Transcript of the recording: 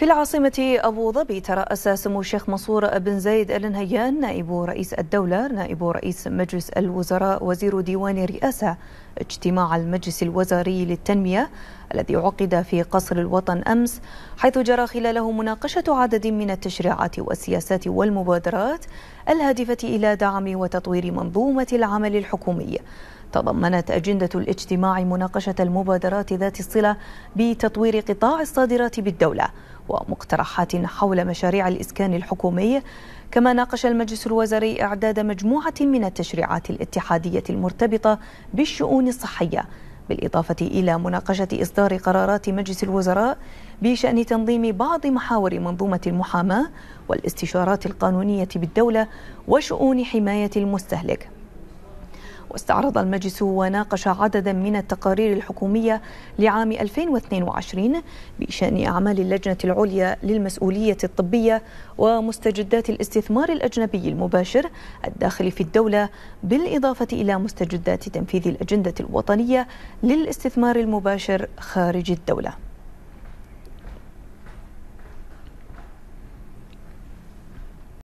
في العاصمة أبو ظبي ترأس سمو الشيخ منصور بن زايد آل نهيان نائب رئيس الدولة نائب رئيس مجلس الوزراء وزير ديوان الرئاسة اجتماع المجلس الوزاري للتنمية الذي عقد في قصر الوطن أمس حيث جرى خلاله مناقشة عدد من التشريعات والسياسات والمبادرات الهادفة إلى دعم وتطوير منظومة العمل الحكومي تضمنت أجندة الاجتماع مناقشة المبادرات ذات الصلة بتطوير قطاع الصادرات بالدولة ومقترحات حول مشاريع الإسكان الحكومي كما ناقش المجلس الوزاري إعداد مجموعة من التشريعات الاتحادية المرتبطة بالشؤون الصحية بالإضافة إلى مناقشة إصدار قرارات مجلس الوزراء بشأن تنظيم بعض محاور منظومة المحاماة والاستشارات القانونية بالدولة وشؤون حماية المستهلك واستعرض المجلس وناقش عددا من التقارير الحكومية لعام 2022 بشأن أعمال اللجنة العليا للمسؤولية الطبية ومستجدات الاستثمار الأجنبي المباشر الداخل في الدولة بالإضافة إلى مستجدات تنفيذ الأجندة الوطنية للاستثمار المباشر خارج الدولة